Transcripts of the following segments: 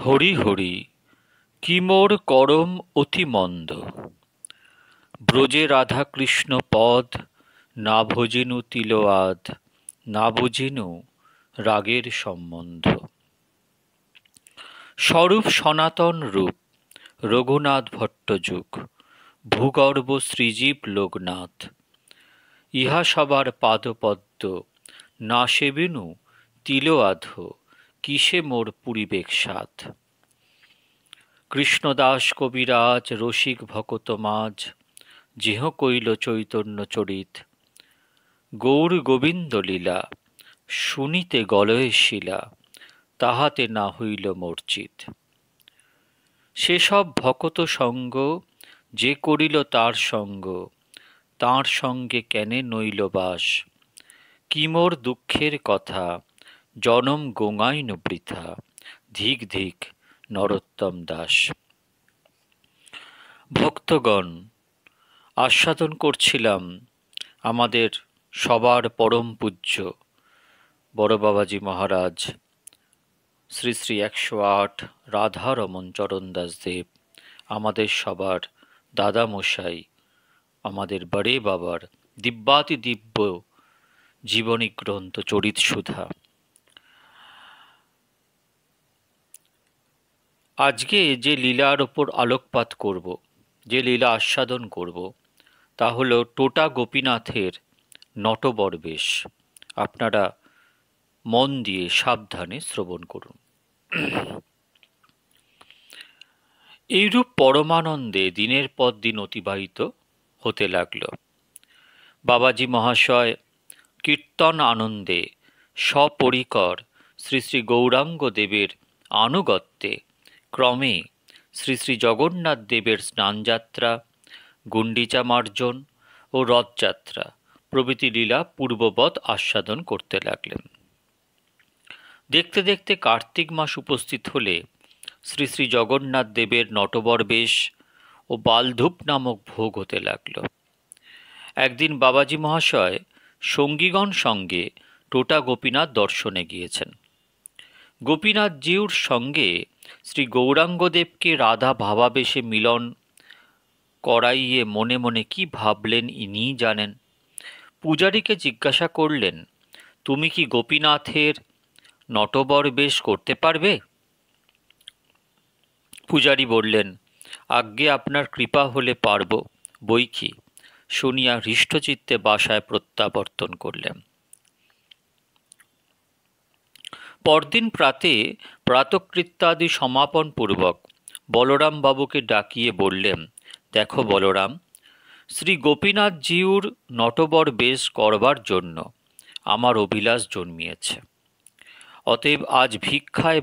হরি হরি কি মোর করম অতি মন্দ ব্রজে রাধা কৃষ্ণ পদ না ভোজেনু তিল না বুঝিনু রাগের সম্বন্ধ স্বরূপ সনাতন রূপ রঘুনাথ ভট্টযুগ ভূগর্ভ শ্রীজীব লোকনাথ ইহা সবার পাদপদ্ম না সেবিনু তিল কিসে মোর পুরিবেক সাধ কৃষ্ণদাস কবিরাজ রসিক ভকত মাঝ যেহ কইল চৈতন্য চরিত গৌর গোবিন্দ লীলা শুনিতে গলয়ে শিলা তাহাতে না হইল মর্চিত সেসব ভকত সঙ্গ যে করিল তার সঙ্গ তার সঙ্গে কেনে নইল বাস কি মোর দুঃখের কথা জনম গোঙাইন বৃথা ধিক ধিক নরোত্তম দাস ভক্তগণ আস্বাদন করছিলাম আমাদের সবার পরম পূজ্য বড় বাবাজি মহারাজ শ্রী শ্রী একশো আট রাধারমন চরণদাস দেব আমাদের সবার দাদামশাই আমাদের বড়ে বাবার দিব্যাতি দিব্য জীবনী গ্রন্থ চরিত সুধা আজকে যে লীলার ওপর আলোকপাত করব যে লীলা আস্বাদন করব তা হলো টোটা গোপীনাথের নটবর বেশ আপনারা মন দিয়ে সাবধানে শ্রবণ করুন এইরূপ পরমানন্দে দিনের পর দিন অতিবাহিত হতে লাগল বাবাজি মহাশয় কীর্তন আনন্দে সপরিকর শ্রী শ্রী গৌরাঙ্গ দেবের আনুগত্যে ক্রমে শ্রী শ্রী জগন্নাথ দেবের স্নানযাত্রা গুণ্ডিচা মার্জন ও রথযাত্রা প্রভৃতি লীলা পূর্ববৎ আস্বাদন করতে লাগলেন দেখতে দেখতে কার্তিক মাস উপস্থিত হলে শ্রী শ্রী জগন্নাথ দেবের নটবর বেশ ও বালধূপ নামক ভোগ হতে লাগল একদিন বাবাজি মহাশয় সঙ্গীগণ সঙ্গে টোটা গোপীনাথ দর্শনে গিয়েছেন গোপীনাথ জিউর সঙ্গে শ্রী গৌরাঙ্গদেবকে রাধা ভাবাবেশে মিলন করাইয়ে মনে মনে কি ভাবলেন ইনিই জানেন পূজারীকে জিজ্ঞাসা করলেন তুমি কি গোপীনাথের নটবর বেশ করতে পারবে পূজারী বললেন আজ্ঞে আপনার কৃপা হলে পারব বই কি শুনিয়া হৃষ্টচিত্তে বাসায় প্রত্যাবর্তন করলেন পরদিন প্রাতে প্রাতকৃত্যাদি সমাপনপূর্বক বলরাম বাবুকে ডাকিয়ে বললেন দেখো বলরাম শ্রী গোপীনাথ জিউর নটবর বেশ করবার জন্য আমার অভিলাষ জন্মিয়েছে অতএব আজ ভিক্ষায়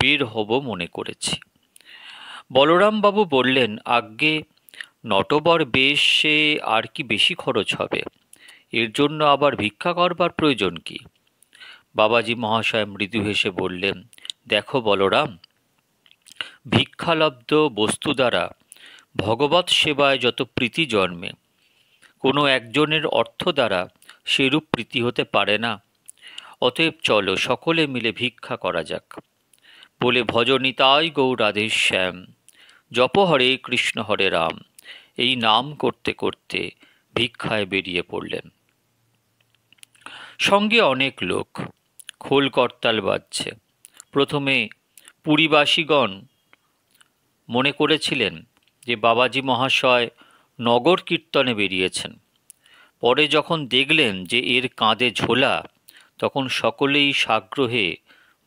বের হব মনে করেছি বলরামবাবু বললেন আজ্ঞে নটবর বেশে আর কি বেশি খরচ হবে এর জন্য আবার ভিক্ষা করবার প্রয়োজন কী বাবাজি মহাশয় মৃদু হেসে বললেন দেখো বলরাম ভিক্ষালব্ধ বস্তু দ্বারা ভগবত সেবায় যত প্রীতি জন্মে কোনো একজনের অর্থ দ্বারা সেরূপ প্রীতি হতে পারে না অতএব চলো সকলে মিলে ভিক্ষা করা যাক বলে ভজনিতাই গৌরাধে শ্যাম জপ হরে কৃষ্ণ হরে রাম এই নাম করতে করতে ভিক্ষায় বেরিয়ে পড়লেন সঙ্গে অনেক লোক খোল করতাল বাজছে প্রথমে পুরীবাসীগণ মনে করেছিলেন যে বাবাজি মহাশয় নগর কীর্তনে বেরিয়েছেন পরে যখন দেখলেন যে এর কাঁধে ঝোলা তখন সকলেই সাগ্রহে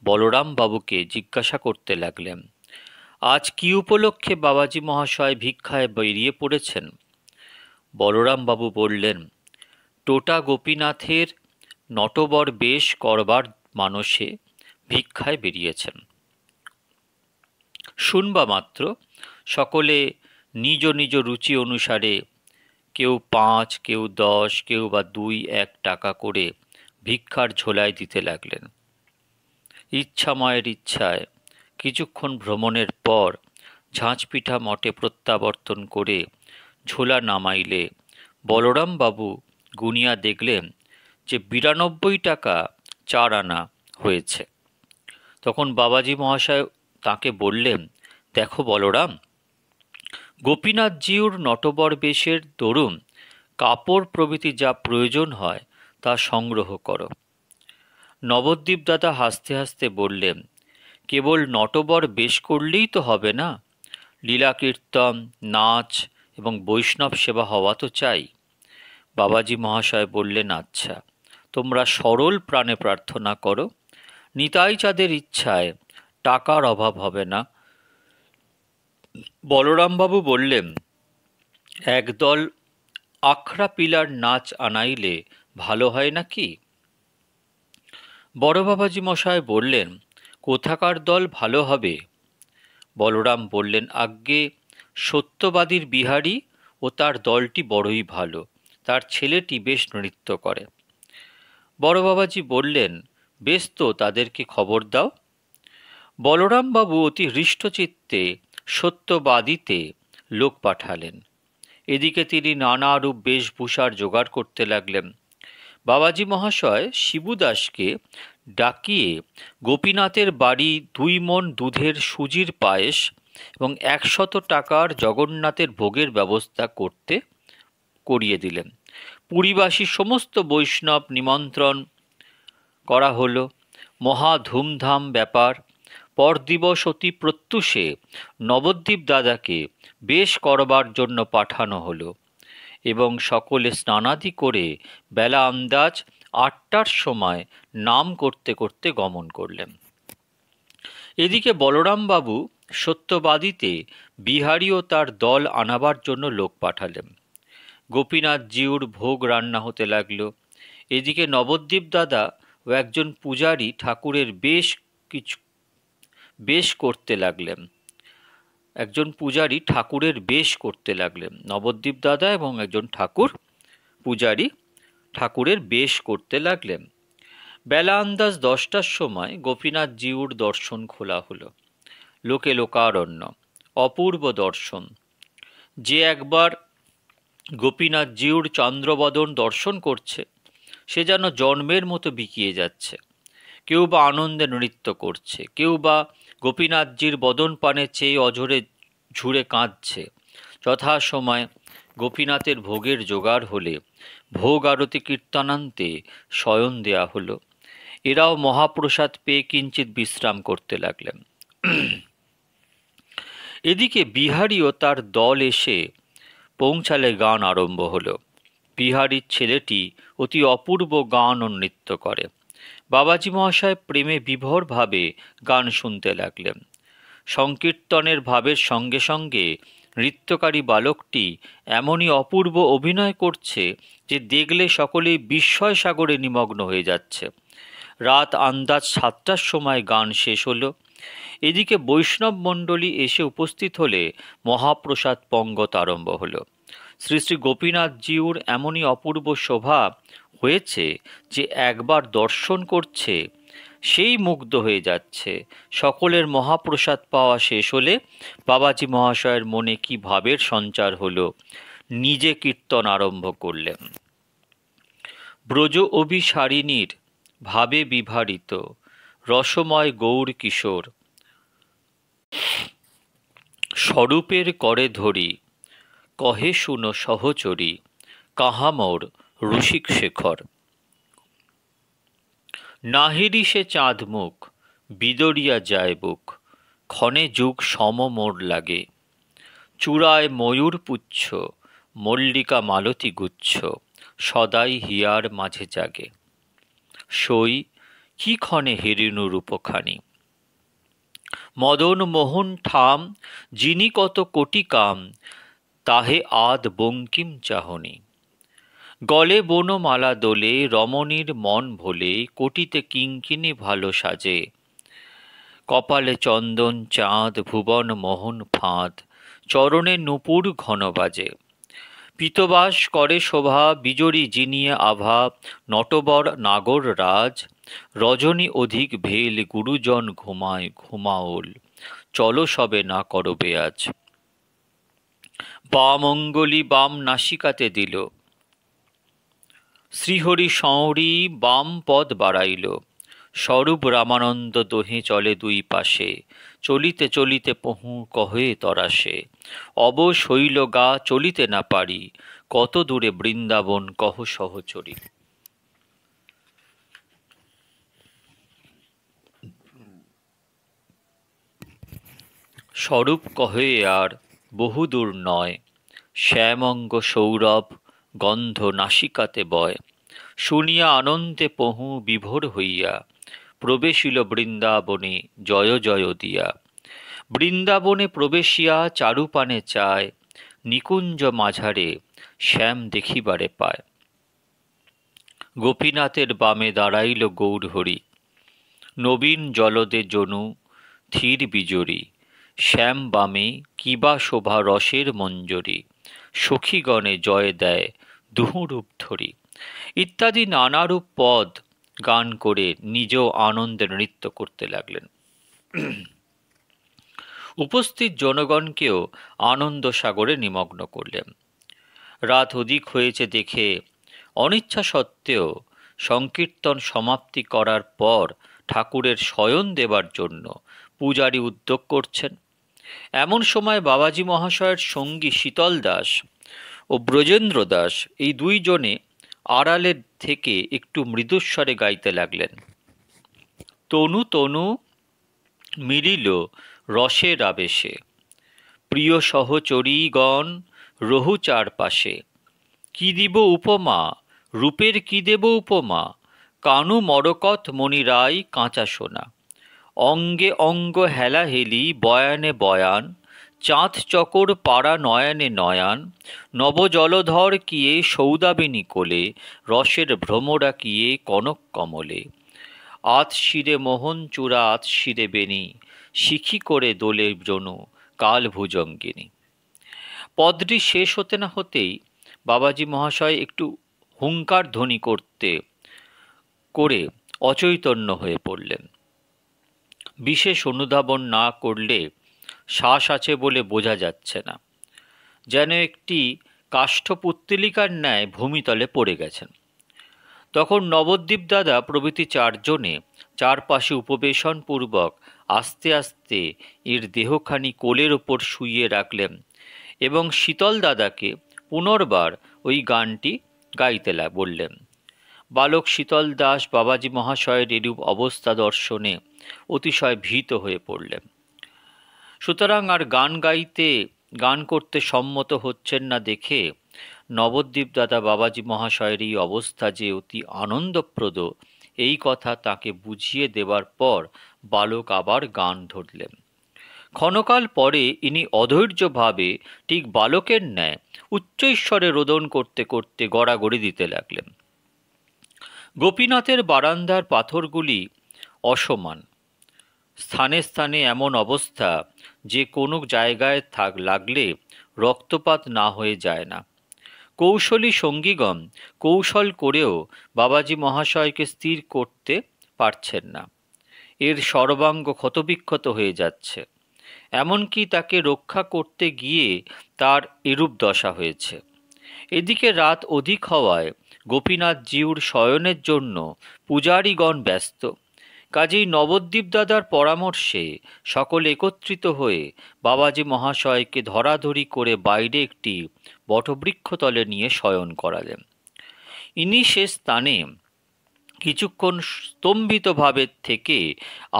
বলরাম বাবুকে জিজ্ঞাসা করতে লাগলেন আজ কি উপলক্ষে বাবাজি মহাশয় ভিক্ষায় বেরিয়ে পড়েছেন বলরাম বাবু বললেন টোটা গোপীনাথের নটবর বেশ করবার মানসে ভিক্ষায় বেরিয়েছেন শুনবা মাত্র সকলে নিজ নিজ রুচি অনুসারে কেউ পাঁচ কেউ দশ কেউ বা দুই এক টাকা করে ভিক্ষার ঝোলায় দিতে লাগলেন ইচ্ছাময়ের ইচ্ছায় কিছুক্ষণ ভ্রমণের পর ঝাঁঝপিঠা মঠে প্রত্যাবর্তন করে ঝোলা নামাইলে বলরামবাবু গুনিয়া দেখলেন যে বিরানব্বই টাকা চার আনা হয়েছে তখন বাবাজি মহাশয় তাকে বললেন দেখো বলরাম গোপীনাথজিউর নটবর বেশের দরুন কাপড় প্রভৃতি যা প্রয়োজন হয় তা সংগ্রহ করো নবদ্বীপদাদা হাসতে হাসতে বললেন কেবল নটবর বেশ করলেই তো হবে না লীলাকীর্তন নাচ এবং বৈষ্ণব সেবা হওয়া তো চাই বাবাজি মহাশয় বললেন আচ্ছা তোমরা সরল প্রাণে প্রার্থনা করো নিতাই চাঁদের ইচ্ছায় টাকার অভাব হবে না বলরামবাবু বললেন একদল আখড়া পিলার নাচ আনাইলে ভালো হয় না কি বড় বাবাজি মশায় বললেন কোথাকার দল ভালো হবে বলরাম বললেন আজ্ঞে সত্যবাদীর বিহারী ও তার দলটি বড়ই ভালো তার ছেলেটি বেশ নৃত্য করে বড় বাবাজি বললেন বেশ তো তাদেরকে খবর দাও বলরামবাবু অতি হৃষ্টচিত্তে সত্যবাদীতে লোক পাঠালেন এদিকে তিনি নানারূপ বেশভূষার জোগাড় করতে লাগলেন বাবাজি মহাশয় শিবুদাসকে ডাকিয়ে গোপীনাথের বাড়ি দুই মন দুধের সুজির পায়েস এবং একশত টাকার জগন্নাথের ভোগের ব্যবস্থা করতে করিয়ে দিলেন পুরীবাসী সমস্ত বৈষ্ণব নিমন্ত্রণ করা হল মহা ধুমধাম ব্যাপার পরদিবস অতি প্রত্যুষে নবদ্বীপ দাদাকে বেশ করবার জন্য পাঠানো হলো এবং সকলে স্নানাদি করে বেলা আন্দাজ আটটার সময় নাম করতে করতে গমন করলেন এদিকে বলরামবাবু সত্যবাদীতে বিহারী ও তার দল আনাবার জন্য লোক পাঠালেন গোপীনাথ জিউর ভোগ রান্না হতে লাগল এদিকে নবদ্বীপ দাদা ও একজন পূজারী ঠাকুরের বেশ কিছু বেশ করতে লাগলেন একজন পূজারী ঠাকুরের বেশ করতে লাগলেন নবদ্বীপ দাদা এবং একজন ঠাকুর পূজারী ঠাকুরের বেশ করতে লাগলেন বেলা আন্দাজ দশটার সময় গোপীনাথ জিউর দর্শন খোলা হলো লোকে লোকারণ্য অপূর্ব দর্শন যে একবার জিউর চন্দ্রবদন দর্শন করছে সে যেন জন্মের মতো বিকিয়ে যাচ্ছে কেউ বা আনন্দে নৃত্য করছে কেউ বা গোপীনাথজির বদন পানে চেয়ে অঝরে ঝুড়ে কাঁদছে যথাসময় গোপীনাথের ভোগের জোগাড় হলে ভোগ আরতি কীর্তনান্তে শয়ন দেয়া হলো এরাও মহাপ্রসাদ পেয়ে কিঞ্চিত বিশ্রাম করতে লাগলেন এদিকে বিহারীও তার দল এসে পৌঁছালে গান আরম্ভ হলো বিহারির ছেলেটি অতি অপূর্ব গান ও নৃত্য করে বাবাজি মহাশয় প্রেমে বিভোরভাবে গান শুনতে লাগলেন সংকীর্তনের ভাবের সঙ্গে সঙ্গে নৃত্যকারী বালকটি এমনই অপূর্ব অভিনয় করছে যে দেখলে সকলেই বিস্ময় সাগরে নিমগ্ন হয়ে যাচ্ছে রাত আন্দাজ সাতটার সময় গান শেষ হলো এদিকে বৈষ্ণব মণ্ডলী এসে উপস্থিত হলে মহাপ্রসাদ পঙ্গত আরম্ভ হল শ্রী শ্রী গোপীনাথজিউর এমনই অপূর্ব শোভা হয়েছে যে একবার দর্শন করছে সেই মুগ্ধ হয়ে যাচ্ছে সকলের মহাপ্রসাদ পাওয়া শেষ হলে বাবাজি মহাশয়ের মনে কি ভাবের সঞ্চার হলো নিজে কীর্তন আরম্ভ করলেন ব্রজ অভিসারিণীর ভাবে বিভারিত রসময় গৌর কিশোর স্বরূপের করে ধরি কহে শুনো সহচরী কাহামর ঋষিক শেখর নাহিরি সে চাঁদ মুখ বিদরিয়া যায় বুক ক্ষণে যুগ সম মোর লাগে চূড়ায় ময়ূর পুচ্ছ মল্লিকা মালতী গুচ্ছ সদাই হিয়ার মাঝে জাগে সই কি ক্ষণে হিরিণুর উপখানি মদন মোহন ঠাম যিনি কত কোটি কাম তাহে আদ বঙ্কিম চাহনি গলে বনমালা দোলে রমণীর মন ভোলে কোটিতে কিঙ্কিনি ভালো সাজে কপালে চন্দন চাঁদ ভুবন মোহন ফাঁদ চরণে নুপুর ঘন বাজে পিতবাস করে শোভা বিজরি জিনিয়ে আভা নটবর নাগর রাজ রজনী অধিক ভেল গুরুজন ঘুমায় ঘুমাওল চলো সবে না করবে বেয়াজ বাম অঙ্গলি বাম নাসিকাতে দিল শ্রীহরি সঁরি বাম পদ বাড়াইল স্বরূপ রামানন্দ দোহে চলে দুই পাশে চলিতে চলিতে পহু কহে তরাসে অবশ হইল গা চলিতে না পারি কত দূরে বৃন্দাবন কহ সহচরী স্বরূপ কহে আর বহুদূর নয় শ্যামঙ্গ সৌরভ গন্ধ নাসিকাতে বয় শুনিয়া আনন্দে পহু বিভোর হইয়া প্রবেশিল বৃন্দাবনে জয় জয় দিয়া বৃন্দাবনে প্রবেশিয়া চারুপানে চায় নিকুঞ্জ মাঝারে শ্যাম দেখিবারে পায় গোপীনাথের বামে দাঁড়াইল গৌরহরি নবীন জলদে জনু থির বিজরী শ্যাম বামে কিবা শোভা রসের মঞ্জরি সখীগণে জয় দেয় দুহুরূপ ধরি ইত্যাদি নানারূপ পদ গান করে নিজেও আনন্দে নৃত্য করতে লাগলেন উপস্থিত জনগণকেও আনন্দ সাগরে নিমগ্ন করলেন রাত অধিক হয়েছে দেখে অনিচ্ছা সত্ত্বেও সংকীর্তন সমাপ্তি করার পর ঠাকুরের শয়ন দেবার জন্য পূজারী উদ্যোগ করছেন এমন সময় বাবাজি মহাশয়ের সঙ্গী শীতল দাস ও ব্রজেন্দ্র দাস এই দুইজনে আড়ালের থেকে একটু মৃদুস্বরে গাইতে লাগলেন তনু তনু মিলিল রসের আবেশে প্রিয় সহচরীগণ রহু চারপাশে কি দিব উপমা রূপের কি দেব উপমা কানু মরকত মণিরাই কাঁচা সোনা অঙ্গে অঙ্গ হেলা হেলি বয়ানে বয়ান চাঁদ চকর পাড়া নয়নে নয়ান নবজলধর কিয়ে সৌদাবিনী কোলে রসের ভ্রমরা কিয়ে কনক কমলে আত শিরে মোহন চূড়া আত শিরে বেনি শিখি করে দোলে জনু কাল ভুজঙ্গিনী পদটি শেষ হতে না হতেই বাবাজি মহাশয় একটু হুঙ্কার ধ্বনি করতে করে অচৈতন্য হয়ে পড়লেন বিশেষ অনুধাবন না করলে শ্বাস আছে বলে বোঝা যাচ্ছে না যেন একটি কাষ্ঠপুত্তলিকার ন্যায় ভূমিতলে পড়ে গেছেন তখন নবদ্বীপ দাদা প্রভৃতি চারজনে চারপাশে উপবেশনপূর্বক আস্তে আস্তে এর দেহখানি কোলের ওপর শুইয়ে রাখলেন এবং শীতল দাদাকে পুনর্বার ওই গানটি গাইতে বললেন বালক শীতল দাস বাবাজি মহাশয়ের এরূপ অবস্থা দর্শনে অতিশয় ভীত হয়ে পড়লেন সুতরাং আর গান গাইতে গান করতে সম্মত হচ্ছেন না দেখে নবদ্বীপ দাদা বাবাজি মহাশয়ের এই অবস্থা যে অতি আনন্দপ্রদ এই কথা তাকে বুঝিয়ে দেবার পর বালক আবার গান ধরলেন ক্ষণকাল পরে ইনি অধৈর্যভাবে ঠিক বালকের ন্যায় উচ্চৈশ্বরে রোদন করতে করতে গড়াগড়ি দিতে লাগলেন গোপীনাথের বারান্দার পাথরগুলি অসমান স্থানে স্থানে এমন অবস্থা যে কোনো জায়গায় থাক লাগলে রক্তপাত না হয়ে যায় না কৌশলী সঙ্গীগণ কৌশল করেও বাবাজি মহাশয়কে স্থির করতে পারছেন না এর সর্বাঙ্গ ক্ষতবিক্ষত হয়ে যাচ্ছে এমনকি তাকে রক্ষা করতে গিয়ে তার এরূপ দশা হয়েছে এদিকে রাত অধিক হওয়ায় গোপীনাথ জিউর শয়নের জন্য পূজারীগণ ব্যস্ত কাজেই নবদ্বীপ দাদার পরামর্শে সকল একত্রিত হয়ে বাবাজি মহাশয়কে ধরাধরি করে বাইরে একটি বটবৃক্ষতলে নিয়ে শয়ন করালেন ইনি সে স্থানে কিছুক্ষণ স্তম্ভিতভাবে থেকে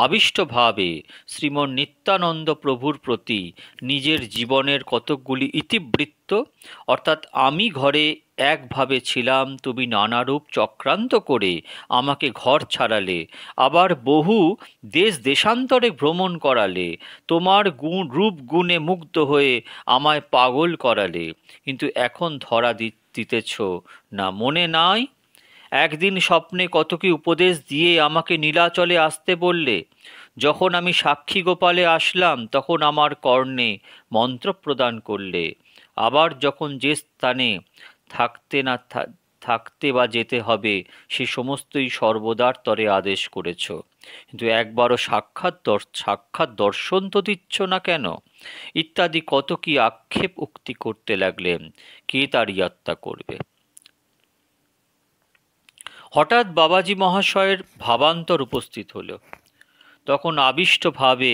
আবিষ্টভাবে শ্রীমন নিত্যানন্দ প্রভুর প্রতি নিজের জীবনের কতকগুলি ইতিবৃত্ত অর্থাৎ আমি ঘরে একভাবে ছিলাম তুমি নানারূপ চক্রান্ত করে আমাকে ঘর ছাড়ালে আবার বহু দেশ দেশান্তরে ভ্রমণ করালে তোমার গুণ রূপ গুণে মুগ্ধ হয়ে আমায় পাগল করালে কিন্তু এখন ধরা দিতেছ না মনে নাই একদিন স্বপ্নে কত কি উপদেশ দিয়ে আমাকে নীলাচলে আসতে বললে যখন আমি সাক্ষী গোপালে আসলাম তখন আমার কর্ণে মন্ত্র প্রদান করলে আবার যখন যে স্থানে থাকতে না থাকতে বা যেতে হবে সে সমস্তই সর্বদার তরে আদেশ করেছ কিন্তু একবারও সাক্ষাৎ সাক্ষাৎ দর্শন তো দিচ্ছ না কেন ইত্যাদি কত কি আক্ষেপ উক্তি করতে লাগলেন কে তার ইয়াত্মা করবে হঠাৎ বাবাজি মহাশয়ের ভাবান্তর উপস্থিত হল তখন আবিষ্টভাবে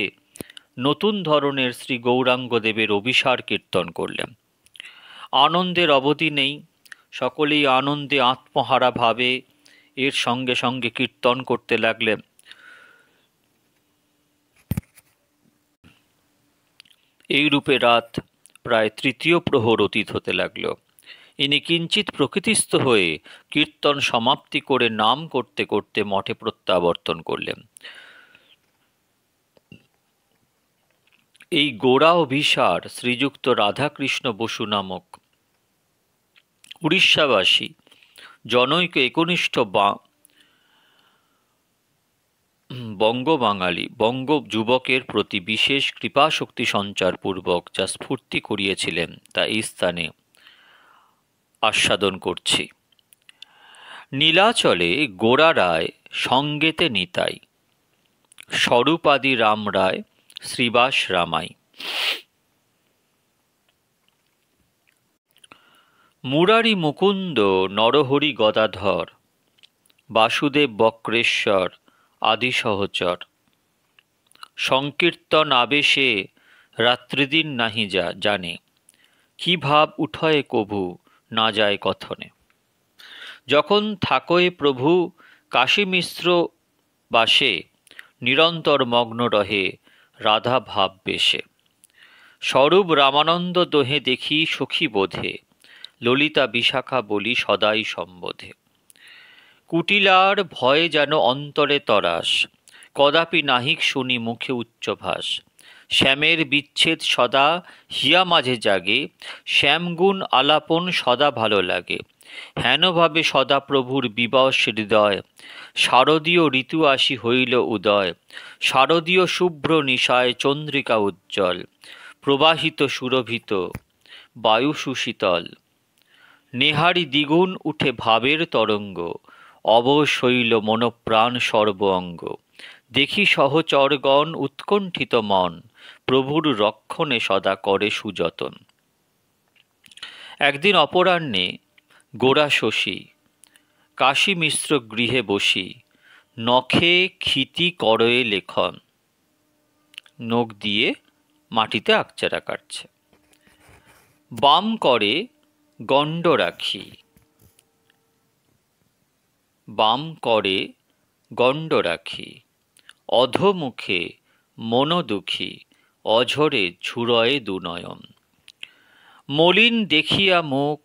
নতুন ধরনের শ্রী গৌরাঙ্গদেবের অভিসার কীর্তন করলেন আনন্দের অবধি নেই সকলেই আনন্দে আত্মহারা ভাবে এর সঙ্গে সঙ্গে কীর্তন করতে লাগলেন এই রূপে রাত প্রায় তৃতীয় প্রহর অতীত হতে লাগল ইনি কিঞ্চিত প্রকৃতিস্থ হয়ে কীর্তন সমাপ্তি করে নাম করতে করতে মঠে প্রত্যাবর্তন করলেন এই গোড়া অভিসার শ্রীযুক্ত রাধাকৃষ্ণ বসু নামক উড়িষ্যাবাসী জনৈক একনিষ্ঠ বা বঙ্গ বাঙালি বঙ্গ যুবকের প্রতি বিশেষ কৃপাশক্তি সঞ্চারপূর্বক যা স্ফূর্তি করিয়েছিলেন তা এই স্থানে আস্বাদন করছি নীলাচলে গোড়া রায় সঙ্গেতে নিতাই স্বরূপাদি রাম রায় শ্রীবাস রামাই মুরারি মুকুন্দ নরহরি গদাধর বাসুদেব বক্রেশ্বর আদি সহচর সংকীর্তন আবেশে রাত্রিদিন নাহি যা জানে কি ভাব উঠয়ে কভু না যায় কথনে যখন থাকয়ে প্রভু কাশী মিশ্র বাসে নিরন্তর মগ্ন রহে রাধা ভাব বেশে স্বরূপ রামানন্দ দোহে দেখি সখী বোধে ললিতা বিশাখা বলি সদাই সম্বোধে কুটিলার ভয়ে যেন অন্তরে তরাস কদাপি নাহিক শুনি মুখে উচ্চভাস শ্যামের বিচ্ছেদ সদা হিয়া মাঝে জাগে শ্যামগুণ আলাপন সদা ভালো লাগে হেনভাবে সদা প্রভুর বিবশ হৃদয় শারদীয় ঋতু আসি হইল উদয় শারদীয় শুভ্র নিশায় চন্দ্রিকা উজ্জ্বল প্রবাহিত সুরভিত বায়ু সুশীতল নেহারি দ্বিগুণ উঠে ভাবের তরঙ্গ অবশৈল মনপ্রাণ সর্ব অঙ্গ দেখি সহচরগণ উৎকণ্ঠিত মন প্রভুর রক্ষণে সদা করে সুযতন একদিন অপরাহ্নে গোড়া শশী কাশী মিশ্র গৃহে বসি নখে ক্ষিতি করয়ে লেখন নখ দিয়ে মাটিতে আকচারা কাটছে বাম করে গণ্ড রাখি বাম করে গণ্ড রাখি অধমুখে মনোদুখী অঝরে ঝুরয়ে দুনয়ন মলিন দেখিয়া মুখ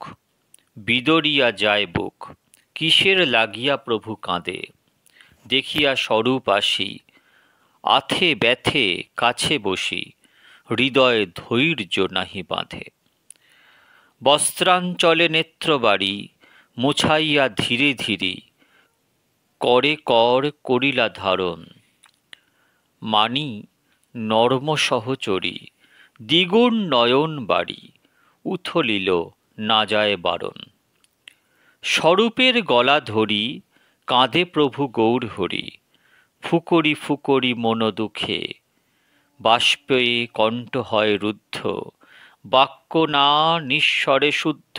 বিদরিয়া যায় বুক কিসের লাগিয়া প্রভু কাঁদে দেখিয়া স্বরূপ আসি আথে ব্যথে কাছে বসি হৃদয়ে ধৈর্য নাহি বাঁধে বস্ত্রাঞ্চলে নেত্রবাড়ি মুছাইয়া ধীরে ধীরে করে কর করিলা ধারণ মানি নর্ম সহচরী দ্বিগুণ নয়ন বাড়ি উথলিল না যায় বারণ স্বরূপের গলা ধরি কাঁধে প্রভু গৌর হরি ফুকরি ফুকরি মন দুঃখে বাষ্পে কণ্ঠ হয় রুদ্ধ বাক্য না নিঃস্বরে শুদ্ধ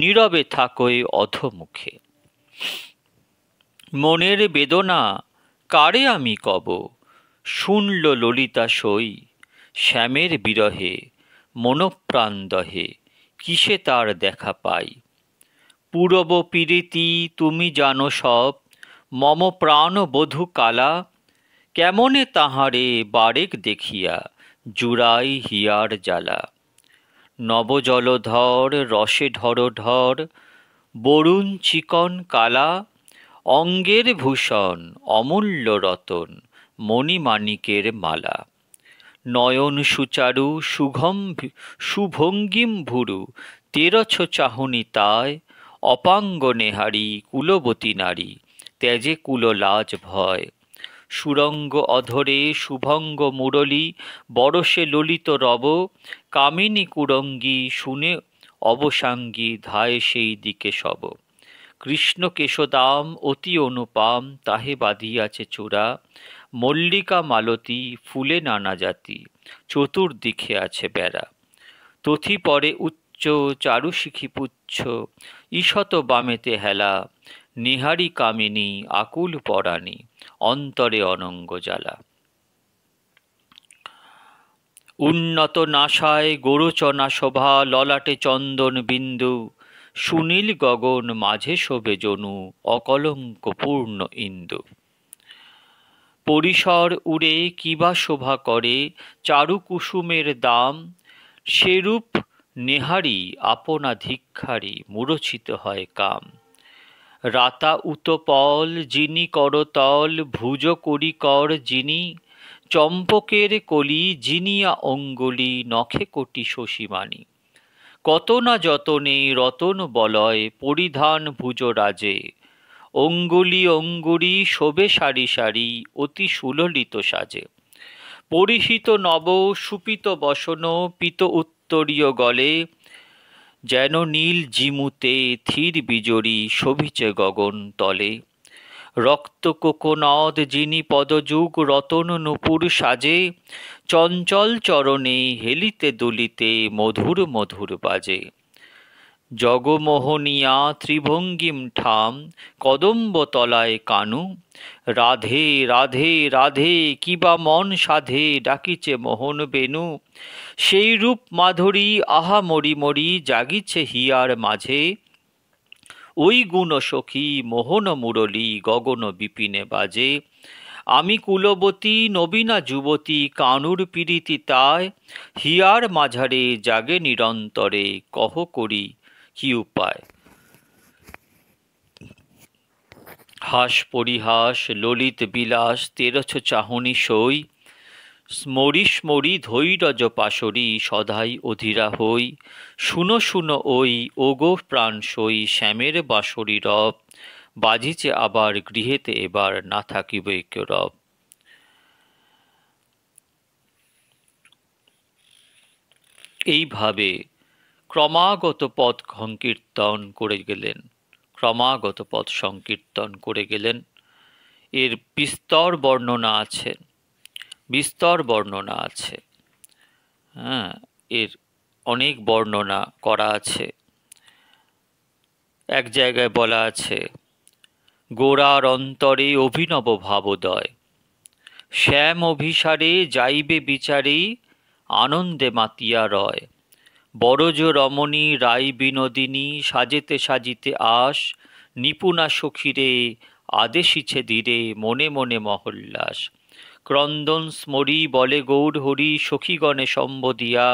নীরবে থাকোয় অধমুখে মনের বেদনা কারে আমি কব শুনল ললিতা সই শ্যামের বিরহে মনপ্রাণ দহে কিসে তার দেখা পাই পূরব পীড়িতি তুমি জানো সব মম বধু কালা কেমনে তাহারে বারেক দেখিয়া জুড়াই হিয়ার জ্বালা নবজলধর রসে ঢর ঢর বরুণ চিকন কালা অঙ্গের ভূষণ অমূল্য রতন মণিমাণিকের মালা নয়ন সুচারু সুঘম সুভঙ্গিম ভুরু তেরছ চাহনি তায় অপাঙ্গ নেহারি কুলবতী নারী তেজে কুললাজ ভয় সুরঙ্গ অধরে শুভঙ্গ মুরলি বরসে ললিত রব কামিনী কুরঙ্গি শুনে অবসাঙ্গী ধায় সেই দিকে সব কৃষ্ণ কেশদাম অতি অনুপাম তাহে বাঁধিয়াছে চূড়া মল্লিকা মালতী ফুলে নানা জাতি চতুর্দিকে আছে বেড়া তথি পরে উচ্চ চারুশিখি পুচ্ছ ঈশত বামেতে হেলা নিহারি কামিনী আকুল পরাণী অন্তরে অনঙ্গ জ্বালা উন্নত নাশায় গোরোচনা শোভা ললাটে চন্দন বিন্দু সুনীল গগন মাঝে শোভে জনু অকলঙ্কপূর্ণ ইন্দু পরিসর উড়ে কিবা শোভা করে চারু কুসুমের দাম সেরূপ নেহারি আপনা ধিক্ষারি মূরচিত হয় কাম রাতা উতপল যিনি করতল ভুজ করিকর যিনি চম্পকের কলি জিনিয়া অঙ্গলি নখে কোটি শশীমানি কত না যতনে রতন বলয় পরিধান ভুজরাজে অঙ্গুলি অঙ্গুরি শোবে সারি সারি অতি সুললিত সাজে পরিহিত নব সুপিত বসন পিত উত্তরীয় গলে যেন নীল জিমুতে থির বিজরি শোভিচে গগন তলে কোকোনদ যিনি পদযুগ রতন নূপুর সাজে চঞ্চল চরণে হেলিতে দুলিতে মধুর মধুর বাজে জগমোহনিয়া ত্রিভঙ্গিম ঠাম কদম্ব তলায় কানু রাধে রাধে রাধে কিবা মন সাধে ডাকিছে মোহন বেনু সেই রূপ মাধুরী আহা মরি মরি জাগিছে হিয়ার মাঝে ওই গুণ সখী মোহন মুরলী গগন বিপিনে বাজে আমি কুলবতী নবীনা যুবতী কানুর পীড়িতি তায় হিয়ার মাঝারে জাগে নিরন্তরে কহ করি কি উপায় হাস পরিহাস ললিত বিলাস তেরছ চাহনি সই স্মরি স্মরি রজ পাশরি সদাই অধীরা হই শুনো শুনো ওই ওগো প্রাণ সই শ্যামের বাসরি রব বাজিছে আবার গৃহেতে এবার না থাকিবে কেউ রব এইভাবে ক্রমাগত পথ সংকীর্তন করে গেলেন ক্রমাগত পথ সংকীর্তন করে গেলেন এর বিস্তর বর্ণনা আছেন বিস্তর বর্ণনা আছে হ্যাঁ এর অনেক বর্ণনা করা আছে এক জায়গায় বলা আছে গোড়ার অন্তরে অভিনব ভাবোদয় শ্যাম অভিসারে যাইবে বিচারে আনন্দে মাতিয়া রয় বড়জ রমণী রাই বিনোদিনী সাজিতে সাজিতে আস নিপুণা সখিরে আদেশিছে ধীরে মনে মনে মহল্লাস ক্রন্দন স্মরি বলে গৌর হরি সখীগণে সম্বদিয়া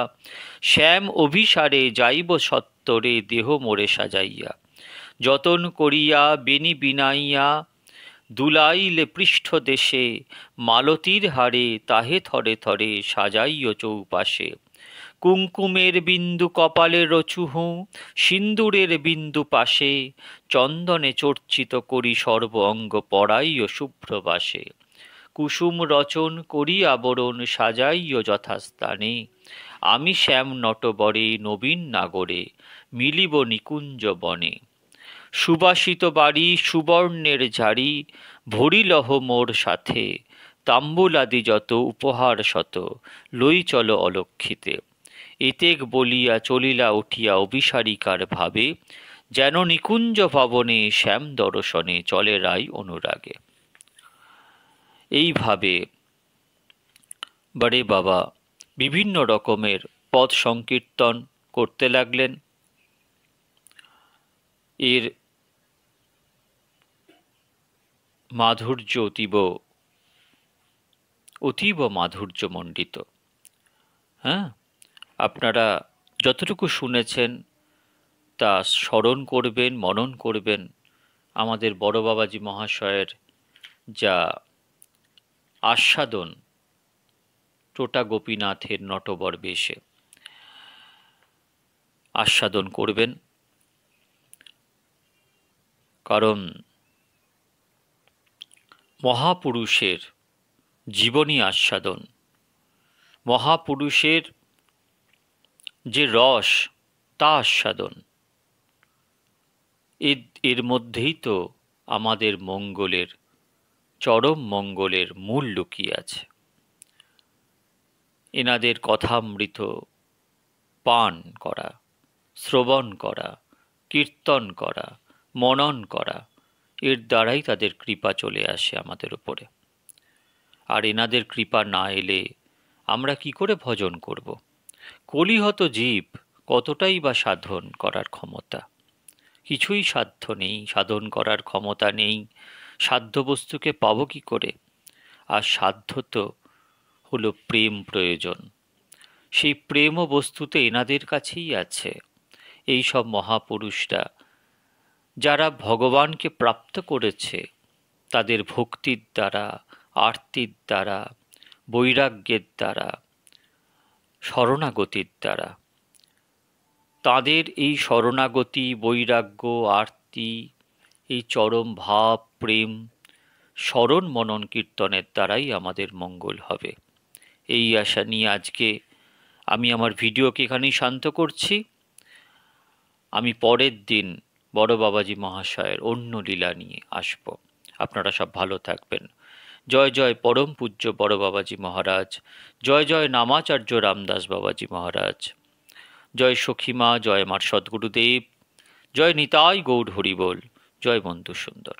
শ্যাম অভিসারে যাইব সত্তরে দেহ মোরে সাজাইয়া যতন করিয়া বেনি বিনাইয়া দুলাইলে পৃষ্ঠ দেশে মালতীর হারে তাহে থরে থরে সাজাইয় চৌপাশে কুঙ্কুমের বিন্দু কপালে রচুহু সিন্দুরের বিন্দু পাশে চন্দনে চর্চিত করি সর্ব অঙ্গ পড়াইও শুভ্রবাসে কুসুম রচন করি আবরণ সাজাইও যথাস্থানে আমি শ্যাম নটবরে নবীন নাগরে মিলিব নিকুঞ্জ বনে সুবাসিত বাড়ি সুবর্ণের ঝাড়ি ভরিলহ মোর সাথে তাম্বুলাদি যত উপহার শত লই চল অলক্ষিতে এতেক বলিয়া চলিলা উঠিয়া অভিসারিকার ভাবে যেন নিকুঞ্জ ভবনে শ্যাম দর্শনে চলে রাই অনুরাগে এইভাবে বড়ে বাবা বিভিন্ন রকমের পদ সংকীর্তন করতে লাগলেন এর মাধুর্য অতীব অতীব মাধুর্যমণ্ডিত হ্যাঁ আপনারা যতটুকু শুনেছেন তা স্মরণ করবেন মনন করবেন আমাদের বড় বাবাজি মহাশয়ের যা আস্বাদন টোটা গোপীনাথের নটবর বেশে আস্বাদন করবেন কারণ মহাপুরুষের জীবনী আস্বাদন মহাপুরুষের যে রস তা আস্বাদন এর মধ্যেই তো আমাদের মঙ্গলের চরম মঙ্গলের মূল লুকিয়ে আছে এনাদের কথামৃত পান করা শ্রবণ করা কীর্তন করা মনন করা এর দ্বারাই তাদের কৃপা চলে আসে আমাদের উপরে আর এনাদের কৃপা না এলে আমরা কি করে ভজন করব কলিহত জীব কতটাই বা সাধন করার ক্ষমতা কিছুই সাধ্য নেই সাধন করার ক্ষমতা নেই সাধ্যবস্তুকে পাব কি করে আর সাধ্য তো হলো প্রেম প্রয়োজন সেই প্রেম বস্তুতে এনাদের কাছেই আছে এই সব মহাপুরুষরা যারা ভগবানকে প্রাপ্ত করেছে তাদের ভক্তির দ্বারা আরতির দ্বারা বৈরাগ্যের দ্বারা শরণাগতির দ্বারা তাদের এই শরণাগতি বৈরাগ্য আরতি এই চরম ভাব প্রেম স্মরণ মনন কীর্তনের দ্বারাই আমাদের মঙ্গল হবে এই আশা নিয়ে আজকে আমি আমার ভিডিওকে এখানেই শান্ত করছি আমি পরের দিন বড় বাবাজি মহাশয়ের অন্য লীলা নিয়ে আসব আপনারা সব ভালো থাকবেন জয় জয় পরম পূজ্য বড় বাবাজি মহারাজ জয় জয় নামাচার্য রামদাস বাবাজি মহারাজ জয় সখীমা জয় আমার সদ্গুরুদেব জয় নিতাই গৌর হরিবোল জয় বন্ধু সুন্দর